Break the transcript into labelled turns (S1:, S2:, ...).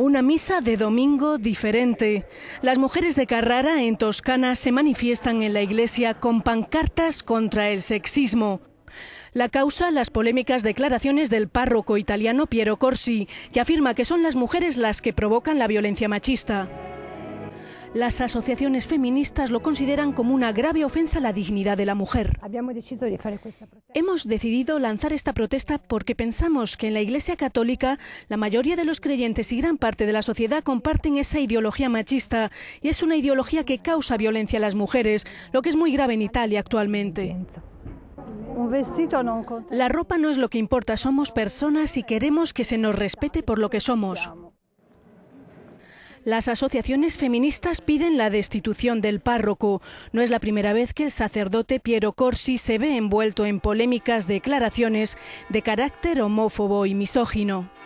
S1: Una misa de domingo diferente. Las mujeres de Carrara, en Toscana, se manifiestan en la iglesia con pancartas contra el sexismo. La causa, las polémicas declaraciones del párroco italiano Piero Corsi, que afirma que son las mujeres las que provocan la violencia machista. Las asociaciones feministas lo consideran como una grave ofensa a la dignidad de la mujer. Hemos decidido lanzar esta protesta porque pensamos que en la Iglesia Católica la mayoría de los creyentes y gran parte de la sociedad comparten esa ideología machista y es una ideología que causa violencia a las mujeres, lo que es muy grave en Italia actualmente. La ropa no es lo que importa, somos personas y queremos que se nos respete por lo que somos. Las asociaciones feministas piden la destitución del párroco. No es la primera vez que el sacerdote Piero Corsi se ve envuelto en polémicas declaraciones de carácter homófobo y misógino.